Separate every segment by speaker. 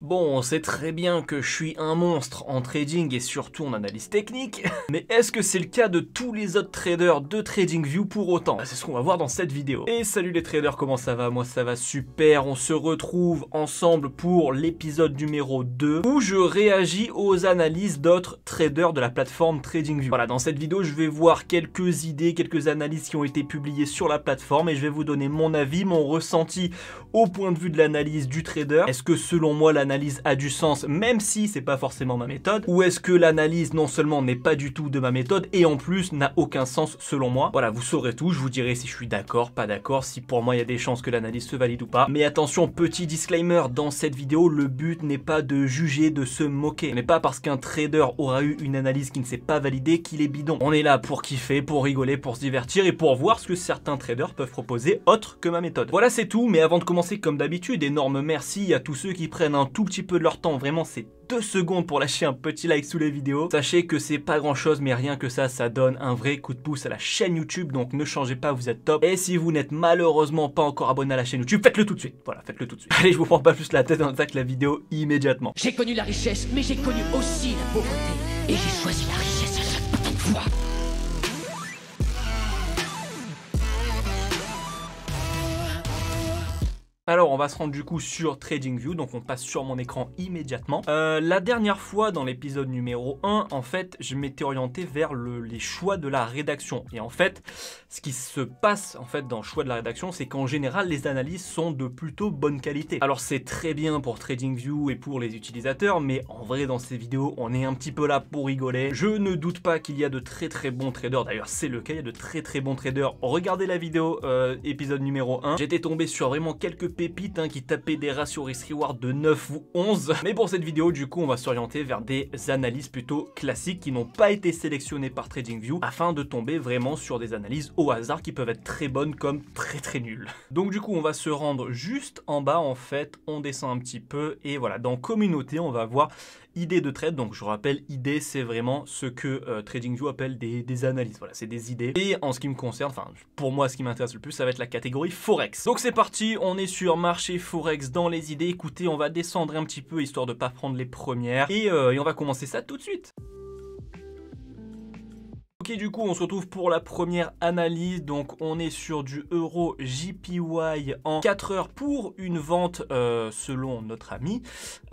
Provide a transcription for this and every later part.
Speaker 1: Bon, on sait très bien que je suis un monstre en trading et surtout en analyse technique, mais est-ce que c'est le cas de tous les autres traders de TradingView pour autant C'est ce qu'on va voir dans cette vidéo. Et salut les traders, comment ça va Moi ça va super, on se retrouve ensemble pour l'épisode numéro 2 où je réagis aux analyses d'autres traders de la plateforme TradingView. Voilà, dans cette vidéo je vais voir quelques idées, quelques analyses qui ont été publiées sur la plateforme et je vais vous donner mon avis, mon ressenti au point de vue de l'analyse du trader. Est-ce que selon moi la a du sens, même si c'est pas forcément ma méthode Ou est-ce que l'analyse non seulement n'est pas du tout de ma méthode et en plus n'a aucun sens selon moi Voilà, vous saurez tout, je vous dirai si je suis d'accord, pas d'accord, si pour moi il y a des chances que l'analyse se valide ou pas. Mais attention, petit disclaimer, dans cette vidéo, le but n'est pas de juger, de se moquer. mais pas parce qu'un trader aura eu une analyse qui ne s'est pas validée qu'il est bidon. On est là pour kiffer, pour rigoler, pour se divertir et pour voir ce que certains traders peuvent proposer autre que ma méthode. Voilà, c'est tout, mais avant de commencer, comme d'habitude, énorme merci à tous ceux qui prennent un tout petit peu de leur temps, vraiment c'est deux secondes pour lâcher un petit like sous les vidéos Sachez que c'est pas grand chose, mais rien que ça, ça donne un vrai coup de pouce à la chaîne YouTube, donc ne changez pas, vous êtes top. Et si vous n'êtes malheureusement pas encore abonné à la chaîne YouTube, faites-le tout de suite. Voilà, faites-le tout de suite. Allez, je vous prends pas plus la tête, on la vidéo immédiatement. J'ai connu la richesse, mais j'ai connu aussi la pauvreté, et j'ai choisi la richesse à chaque fois. Alors on va se rendre du coup sur TradingView, donc on passe sur mon écran immédiatement. Euh, la dernière fois dans l'épisode numéro 1, en fait, je m'étais orienté vers les choix de la rédaction. Et en fait, ce qui se passe en fait dans le choix de la rédaction, c'est qu'en général, les analyses sont de plutôt bonne qualité. Alors c'est très bien pour TradingView et pour les utilisateurs, mais en vrai dans ces vidéos, on est un petit peu là pour rigoler. Je ne doute pas qu'il y a de très très bons traders, d'ailleurs c'est le cas, il y a de très très bons traders. Regardez la vidéo euh, épisode numéro 1, j'étais tombé sur vraiment quelques pépites hein, qui tapaient des ratios risk-reward de 9 ou 11. Mais pour cette vidéo, du coup, on va s'orienter vers des analyses plutôt classiques qui n'ont pas été sélectionnées par TradingView afin de tomber vraiment sur des analyses au hasard qui peuvent être très bonnes comme très très nulles. Donc du coup, on va se rendre juste en bas en fait, on descend un petit peu et voilà, dans communauté, on va voir idées de trade. Donc je rappelle, idées, c'est vraiment ce que euh, TradingView appelle des, analyses. Voilà, c'est des idées. Et en ce qui me concerne, enfin pour moi, ce qui m'intéresse le plus, ça va être la catégorie Forex. Donc c'est parti, on est sur marché Forex dans les idées. Écoutez, on va descendre un petit peu histoire de pas prendre les premières. et euh, on va commencer ça tout de suite du coup on se retrouve pour la première analyse donc on est sur du euro JPY en 4 heures pour une vente euh, selon notre ami.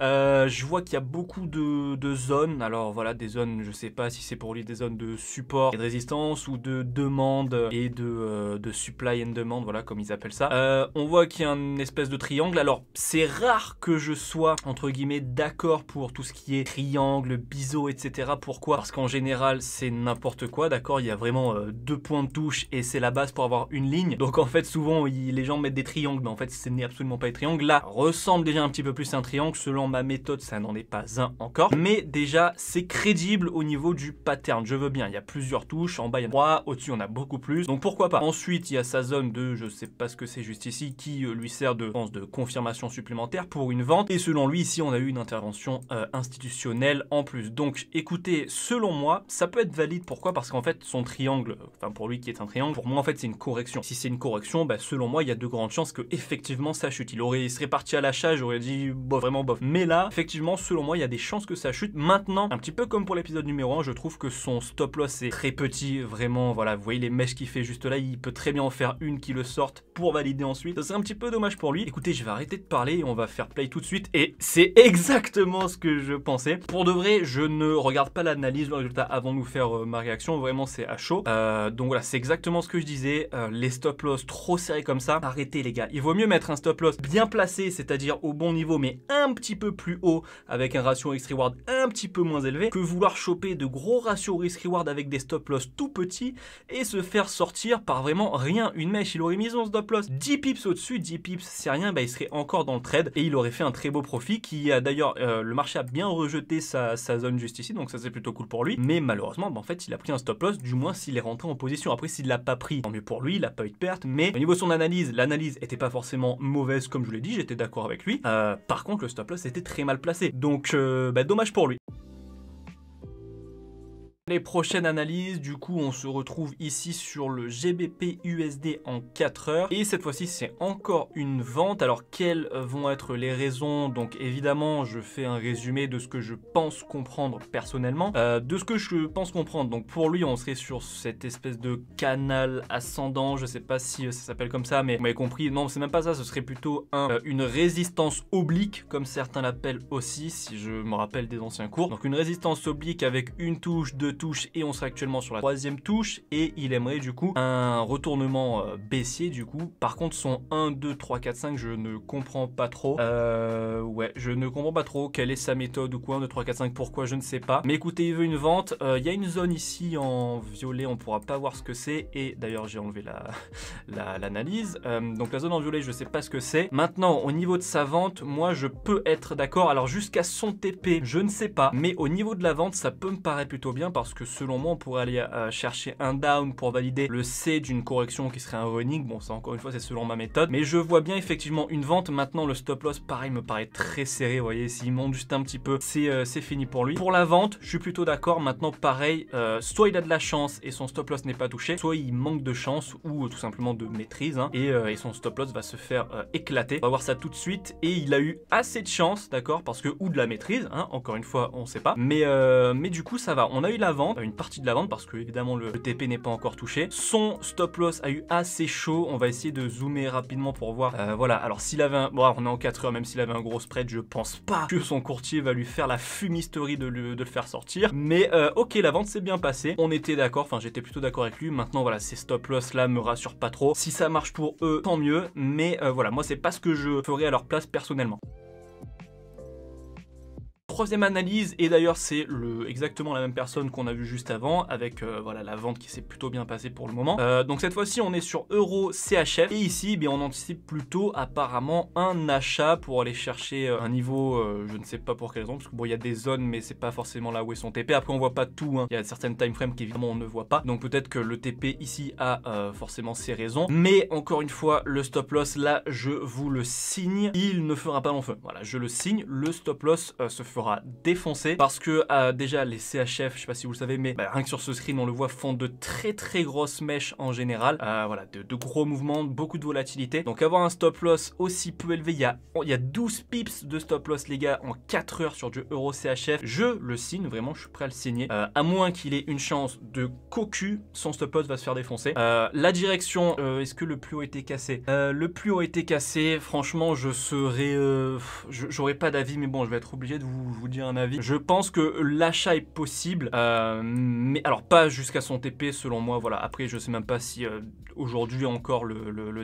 Speaker 1: Euh, je vois qu'il y a beaucoup de, zones alors voilà des zones je sais pas si c'est pour lui des zones de support et de résistance ou de demande et de, euh, de supply and demand voilà comme ils appellent ça. on voit qu'il y a une espèce de triangle alors c'est rare que je sois entre guillemets d'accord pour tout ce qui est triangle, biseau etc. Pourquoi Parce qu'en général c'est n'importe quoi d'accord, il y a vraiment euh, deux points de touche et c'est la base pour avoir une ligne. Donc en fait, souvent, les gens mettent des triangles, mais en fait, ce n'est absolument pas des triangles. Là, ressemble déjà un petit peu plus à un triangle. Selon ma méthode, ça n'en est pas un encore. Mais déjà, c'est crédible au niveau du pattern. Je veux bien, il y a plusieurs touches. En bas, il y a trois. Au-dessus, on a beaucoup plus. Donc pourquoi pas. Ensuite, il y a sa zone de, je sais pas ce que c'est juste ici, qui euh, lui sert de, de confirmation supplémentaire pour une vente. Et selon lui, ici, on a eu une intervention euh, institutionnelle en plus. Donc écoutez, selon moi, ça peut être valide. Pourquoi Parce que en fait, son triangle, enfin pour lui qui est un triangle, pour moi en fait c'est une correction. Si c'est une correction, bah, selon moi, il y a de grandes chances que effectivement ça chute. Il aurait, il serait parti à l'achat, j'aurais dit bof, vraiment bof. Mais là, effectivement, selon moi, il y a des chances que ça chute. Maintenant, un petit peu comme pour l'épisode numéro 1, je trouve que son stop loss est très petit, vraiment, voilà, vous voyez les mèches qu'il fait juste là, il peut très bien en faire une qui le sorte pour valider ensuite. serait un petit peu dommage pour lui. Écoutez, je vais arrêter de parler et on va faire play tout de suite. Et c'est exactement ce que je pensais. Pour de vrai, je ne regarde pas l'analyse, le résultat avant de vous faire euh, ma réaction vraiment c'est à chaud. Euh, donc voilà, c'est exactement ce que je disais, euh, les stop loss trop serrés comme ça, arrêtez les gars. Il vaut mieux mettre un stop loss bien placé, c'est-à-dire au bon niveau, mais un petit peu plus haut, avec un ratio risk-reward un petit peu moins élevé, que vouloir choper de gros ratios risk-reward avec des stop loss tout petits et se faire sortir par vraiment rien. Une mèche, il aurait mis son stop loss 10 pips au-dessus, 10 pips c'est rien, bah, il serait encore dans le trade et il aurait fait un très beau profit qui a d'ailleurs, euh, le marché a bien rejeté sa, zone juste ici, donc ça c'est plutôt cool pour lui, mais malheureusement, bah, en fait, il a pris un stop stop loss, du moins s'il est rentré en position. Après, s'il l'a pas pris, tant mieux pour lui, il a pas eu de perte. Mais au niveau de son analyse, l'analyse était pas forcément mauvaise comme je l'ai dit, j'étais d'accord avec lui. Euh, par contre, le stop loss était très mal placé. Donc, euh, bah, dommage pour lui. Les prochaines analyses, du coup, on se retrouve ici sur le GBP USD en 4 heures. Et cette fois-ci, c'est encore une vente. Alors, quelles vont être les raisons Donc, évidemment, je fais un résumé de ce que je pense comprendre personnellement. Euh, de ce que je pense comprendre, donc pour lui, on serait sur cette espèce de canal ascendant. Je sais pas si euh, ça s'appelle comme ça, mais vous m'avez compris. Non, c'est même pas ça. Ce serait plutôt euh, une résistance oblique, comme certains l'appellent aussi, si je me rappelle des anciens cours. Donc, une résistance oblique avec une touche de touche et on serait actuellement sur la troisième touche et il aimerait du coup un retournement euh, baissier du coup. Par contre son 1, 2, 3, 4, 5 je ne comprends pas trop. Euh, ouais je ne comprends pas trop quelle est sa méthode ou quoi 1, 2, 3, 4, 5 pourquoi je ne sais pas. Mais écoutez il veut une vente. Euh, il y a une zone ici en violet on pourra pas voir ce que c'est et d'ailleurs j'ai enlevé l'analyse. donc la zone en violet je sais pas ce que c'est. Maintenant au niveau de sa vente moi je peux être d'accord. Alors jusqu'à son TP je ne sais pas mais au niveau de la vente ça peut me paraître plutôt bien parce que selon moi, on pourrait aller euh, chercher un down pour valider le C d'une correction qui serait un running. Bon, ça encore une fois, c'est selon ma méthode. Mais je vois bien effectivement une vente. Maintenant, le stop loss, pareil, me paraît très serré. Vous voyez, s'il monte juste un petit peu, c'est euh, fini pour lui. Pour la vente, je suis plutôt d'accord. Maintenant, pareil, euh, soit il a de la chance et son stop loss n'est pas touché, soit il manque de chance ou tout simplement de maîtrise hein, et, son stop loss va se faire éclater. On va voir ça tout de suite. Et il a eu assez de chance, d'accord, parce que ou de la maîtrise, hein, encore une fois, on sait pas. Mais, mais du coup, ça va. On a eu la une partie de la vente parce que évidemment le, TP n'est pas encore touché. Son stop loss a eu assez chaud, on va essayer de zoomer rapidement pour voir. Euh, voilà, alors s'il avait un... Bon, on est en 4 heures, même s'il avait un gros spread, je pense pas que son courtier va lui faire la fumisterie de le, faire sortir. Mais euh, ok, la vente s'est bien passée, on était d'accord, enfin j'étais plutôt d'accord avec lui. Maintenant voilà, ces stop loss là me rassurent pas trop. Si ça marche pour eux, tant mieux, mais euh, voilà, moi c'est pas ce que je ferai à leur place personnellement. Troisième analyse, et d'ailleurs c'est le exactement la même personne qu'on a vu juste avant, avec euh, voilà, la vente qui s'est plutôt bien passée pour le moment. Euh, donc cette fois-ci on est sur Euro CHF, et ici eh bien, on anticipe plutôt apparemment un achat pour aller chercher euh, un niveau, euh, je ne sais pas pour quelle raison, parce que bon il y a des zones mais c'est pas forcément là où est son TP, après on voit pas tout, hein. il y a certaines timeframes qu'évidemment on ne voit pas, donc peut-être que le TP ici a forcément ses raisons, mais encore une fois le stop loss là je vous le signe, il ne fera pas long feu, voilà je le signe, le stop loss se fera Défoncer parce que euh, déjà les CHF, je sais pas si vous le savez, mais bah, rien que sur ce screen on le voit font de très très grosses mèches en général. Euh, voilà, de, gros mouvements, beaucoup de volatilité. Donc avoir un stop loss aussi peu élevé, il y a, 12 pips de stop loss les gars en 4 heures sur du euro CHF. Je le signe, vraiment je suis prêt à le signer. Euh, à moins qu'il ait une chance de cocu, son stop loss va se faire défoncer. la direction, est-ce que le plus haut était cassé Le plus haut été cassé, franchement je serais... j'aurais pas d'avis mais bon je vais être obligé de vous vous dire un avis. Je pense que l'achat est possible, euh, mais alors pas jusqu'à son TP selon moi. Voilà. Après, je sais même pas si euh, aujourd'hui encore le,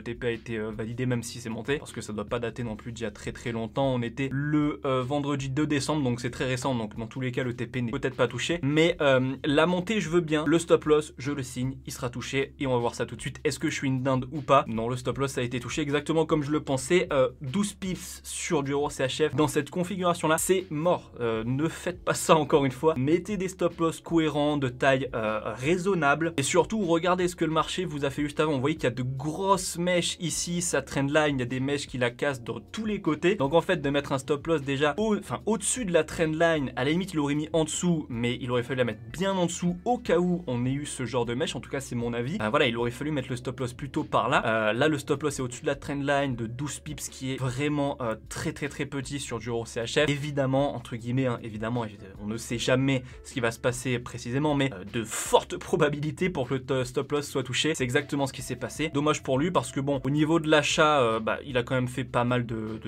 Speaker 1: TP a été euh, validé, même si c'est monté, parce que ça doit pas dater non plus d'il y a très très longtemps. On était le vendredi 2 décembre, donc c'est très récent. Donc dans tous les cas, le TP n'est peut-être pas touché, mais la montée, je veux bien. Le stop loss, je le signe, il sera touché et on va voir ça tout de suite. Est-ce que je suis une dinde ou pas Non, le stop loss a été touché exactement comme je le pensais. 12 pips sur du euro CHF dans cette configuration là, c'est mort. Euh, ne faites pas ça encore une fois. Mettez des stop loss cohérents, de taille euh, raisonnable. Et surtout, regardez ce que le marché vous a fait juste avant. Vous voyez qu'il y a de grosses mèches ici, sa line, il y a des mèches qui la cassent dans tous les côtés. Donc en fait, de mettre un stop loss déjà au, au-dessus de la line à la limite, il aurait mis en dessous, mais il aurait fallu la mettre bien en dessous au cas où on ait eu ce genre de mèche. En tout cas, c'est mon avis. Euh, voilà, il aurait fallu mettre le stop loss plutôt par là. là, le stop loss est au-dessus de la trendline de 12 pips, qui est vraiment très très très petit sur du euro CHF. Évidemment, entre guillemets, hein, évidemment, on ne sait jamais ce qui va se passer précisément, mais euh, de fortes probabilités pour que le stop loss soit touché. C'est exactement ce qui s'est passé. Dommage pour lui parce que bon, au niveau de l'achat, euh, bah, il a quand même fait pas mal de,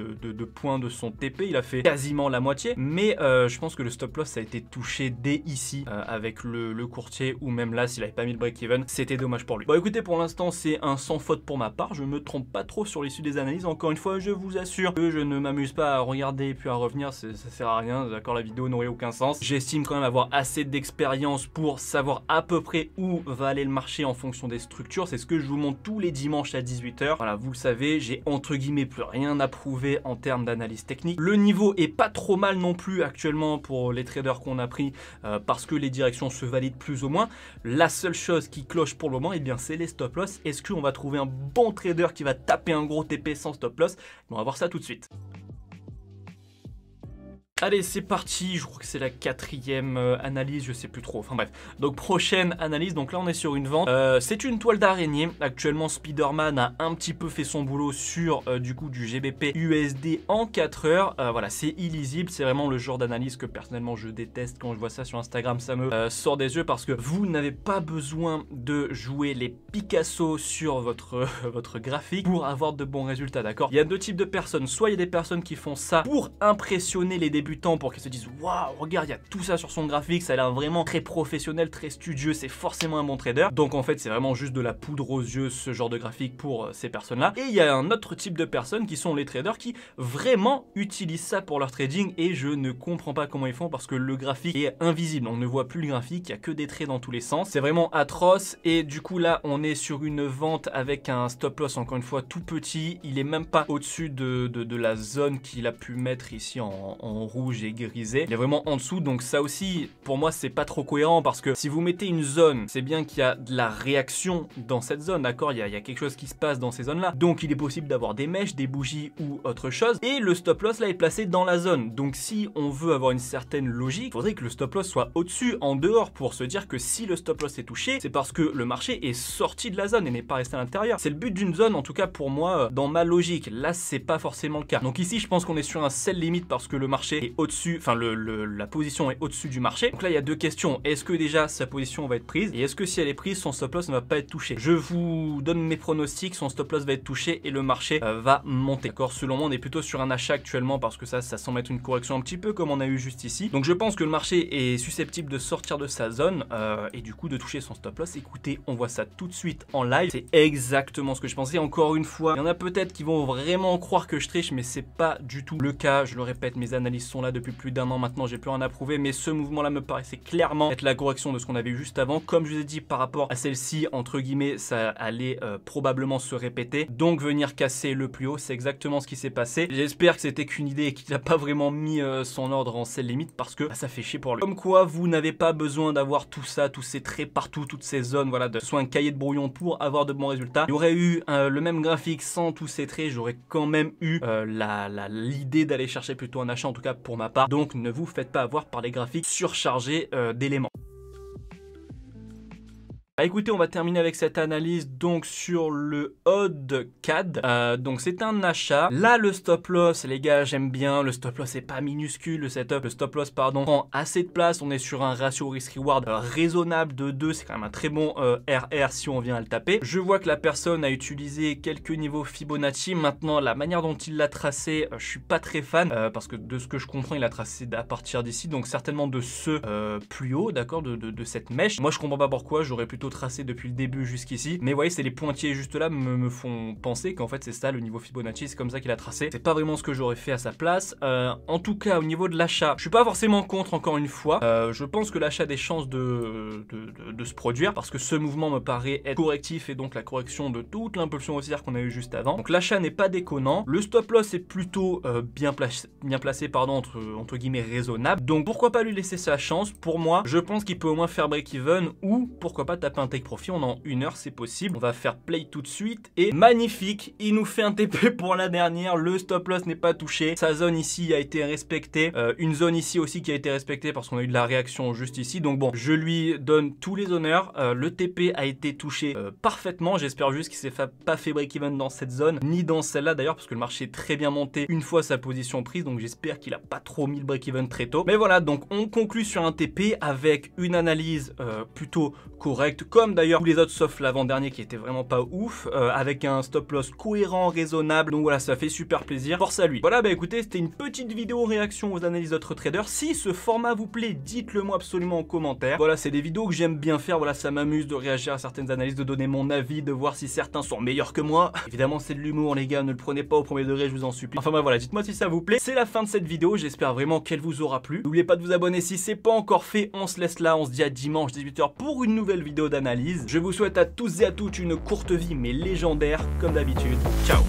Speaker 1: points de son TP, il a fait quasiment la moitié, mais euh, je pense que le stop loss a été touché dès ici avec le, courtier ou même là s'il avait pas mis le break-even, c'était dommage pour lui. Bon écoutez, pour l'instant c'est un sans faute pour ma part, je me trompe pas trop sur l'issue des analyses, encore une fois je vous assure que je ne m'amuse pas à regarder puis à revenir, ça sert à rien d'accord, la vidéo n'aurait aucun sens. J'estime quand même avoir assez d'expérience pour savoir à peu près où va aller le marché en fonction des structures. C'est ce que je vous montre tous les dimanches à 18h. Voilà, vous le savez, j'ai entre guillemets plus rien à prouver en termes d'analyse technique. Le niveau est pas trop mal non plus actuellement pour les traders qu'on a pris euh, parce que les directions se valident plus ou moins. La seule chose qui cloche pour le moment, et eh bien c'est les stop loss. Est-ce qu'on va trouver un bon trader qui va taper un gros TP sans stop loss On va voir ça tout de suite. Allez, c'est parti. Je crois que c'est la quatrième euh, analyse, je sais plus trop. Enfin bref. Donc prochaine analyse. Donc là, on est sur une vente. Euh, c'est une toile d'araignée. Actuellement, Spider-Man a un petit peu fait son boulot sur euh, du coup du GBP USD en 4 heures. voilà, c'est illisible. C'est vraiment le genre d'analyse que personnellement je déteste. Quand je vois ça sur Instagram, ça me sort des yeux parce que vous n'avez pas besoin de jouer les Picasso sur votre, votre graphique pour avoir de bons résultats, d'accord Il y a deux types de personnes. Soit il y a des personnes qui font ça pour impressionner les débuts temps pour qu'ils se disent waouh, regarde, il y a tout ça sur son graphique, ça a l'air vraiment très professionnel, très studieux, c'est forcément un bon trader. Donc en fait, c'est vraiment juste de la poudre aux yeux ce genre de graphique pour euh, ces personnes-là. Et il y a un autre type de personnes qui sont les traders qui vraiment utilisent ça pour leur trading et je ne comprends pas comment ils font parce que le graphique est invisible, on ne voit plus le graphique, il y a que des traits dans tous les sens. C'est vraiment atroce et du coup là, on est sur une vente avec un stop loss encore une fois tout petit, il est même pas au-dessus de, la zone qu'il a pu mettre ici en rouge et grisé. Il est vraiment en dessous, donc ça aussi, pour moi, c'est pas trop cohérent parce que si vous mettez une zone, c'est bien qu'il y a de la réaction dans cette zone, d'accord il, y a quelque chose qui se passe dans ces zones-là. Donc il est possible d'avoir des mèches, des bougies ou autre chose. Et le stop loss là est placé dans la zone. Donc si on veut avoir une certaine logique, faudrait que le stop loss soit au-dessus, en dehors, pour se dire que si le stop loss est touché, c'est parce que le marché est sorti de la zone et n'est pas resté à l'intérieur. C'est le but d'une zone, en tout cas pour moi, euh, dans ma logique. Là, c'est pas forcément le cas. Donc ici, je pense qu'on est sur un sell limite parce que le marché au-dessus, enfin le, la position est au-dessus du marché. Donc là, il y a deux questions. Est-ce que déjà sa position va être prise Et est-ce que si elle est prise, son stop loss ne va pas être touché Je vous donne mes pronostics, son stop loss va être touché et le marché euh, va monter. D'accord Selon moi, on est plutôt sur un achat actuellement parce que ça, ça semble être une correction un petit peu comme on a eu juste ici. Donc je pense que le marché est susceptible de sortir de sa zone euh, et du coup de toucher son stop loss. Écoutez, on voit ça tout de suite en live. C'est exactement ce que je pensais. Encore une fois, il y en a peut-être qui vont vraiment croire que je triche, mais c'est pas du tout le cas. Je le répète, mes analyses sont là depuis plus d'un an maintenant, j'ai plus rien approuvé mais ce mouvement-là me paraissait clairement être la correction de ce qu'on avait eu juste avant. Comme je vous ai dit, par rapport à celle-ci, entre guillemets, ça allait euh, probablement se répéter. Donc venir casser le plus haut, c'est exactement ce qui s'est passé. J'espère que c'était qu'une idée et qu'il n'a pas vraiment mis euh, son ordre en ses limites parce que bah, ça fait chier pour lui. Comme quoi, vous n'avez pas besoin d'avoir tout ça, tous ces traits partout, toutes ces zones, voilà, de, soins un cahier de brouillon pour avoir de bons résultats. Il y aurait eu euh, le même graphique sans tous ces traits, j'aurais quand même eu l'idée la, l'idée d'aller chercher plutôt un achat, en tout cas pour ma part, donc ne vous faites pas avoir par les graphiques surchargés euh, d'éléments. Bah écoutez, on va terminer avec cette analyse donc sur le odd CAD. Euh, donc c'est un achat. Là, le stop loss, les gars, j'aime bien. Le stop loss est pas minuscule. Le setup, le stop loss, pardon, prend assez de place. On est sur un ratio risk-reward raisonnable de 2. C'est quand même un très bon RR euh, si on vient à le taper. Je vois que la personne a utilisé quelques niveaux Fibonacci. Maintenant, la manière dont il l'a tracé, euh, je suis pas très fan parce que de ce que je comprends, il a tracé à partir d'ici. Donc certainement de ce plus haut, d'accord, de, de cette mèche. Moi, je comprends pas pourquoi. J'aurais plutôt tracé depuis le début jusqu'ici. Mais voyez, c'est les pointillés juste là me, font penser qu'en fait c'est ça le niveau Fibonacci, c'est comme ça qu'il a tracé. C'est pas vraiment ce que j'aurais fait à sa place. Euh, en tout cas, au niveau de l'achat, je suis pas forcément contre encore une fois. Euh, je pense que l'achat a des chances de de, se produire parce que ce mouvement me paraît être correctif et donc la correction de toute l'impulsion haussière qu'on a eu juste avant. Donc l'achat n'est pas déconnant. Le stop loss est plutôt euh, bien, placé, bien placé pardon, entre, entre guillemets raisonnable. Donc pourquoi pas lui laisser sa chance Pour moi, je pense qu'il peut au moins faire break-even ou pourquoi pas taper un take profit, on en une heure, c'est possible. On va faire play tout de suite et magnifique, il nous fait un TP pour la dernière, le stop loss n'est pas touché, sa zone ici a été respectée, euh, une zone ici aussi qui a été respectée parce qu'on a eu de la réaction juste ici. Donc bon, je lui donne tous les honneurs, euh, le TP a été touché euh, parfaitement, j'espère juste qu'il s'est pas fait break-even dans cette zone, ni dans celle-là d'ailleurs parce que le marché est très bien monté une fois sa position prise, donc j'espère qu'il a pas trop mis le break-even très tôt. Mais voilà, donc on conclut sur un TP avec une analyse plutôt correct, comme d'ailleurs tous les autres sauf l'avant-dernier qui était vraiment pas ouf, euh, avec un stop loss cohérent, raisonnable, donc voilà, ça fait super plaisir, force à lui. Voilà, bah écoutez, c'était une petite vidéo réaction aux analyses d'autres traders. Si ce format vous plaît, dites-le moi absolument en commentaire. Voilà, c'est des vidéos que j'aime bien faire, voilà, ça m'amuse de réagir à certaines analyses, de donner mon avis, de voir si certains sont meilleurs que moi. Évidemment, c'est de l'humour, les gars, ne le prenez pas au premier degré, je vous en supplie. Enfin, bah, voilà, dites-moi si ça vous plaît. C'est la fin de cette vidéo, j'espère vraiment qu'elle vous aura plu. N'oubliez pas de vous abonner si c'est pas encore fait, on se laisse là, on se dit à dimanche 18h pour une nouvelle vidéo d'analyse. Je vous souhaite à tous et à toutes une courte vie mais légendaire. Comme d'habitude, ciao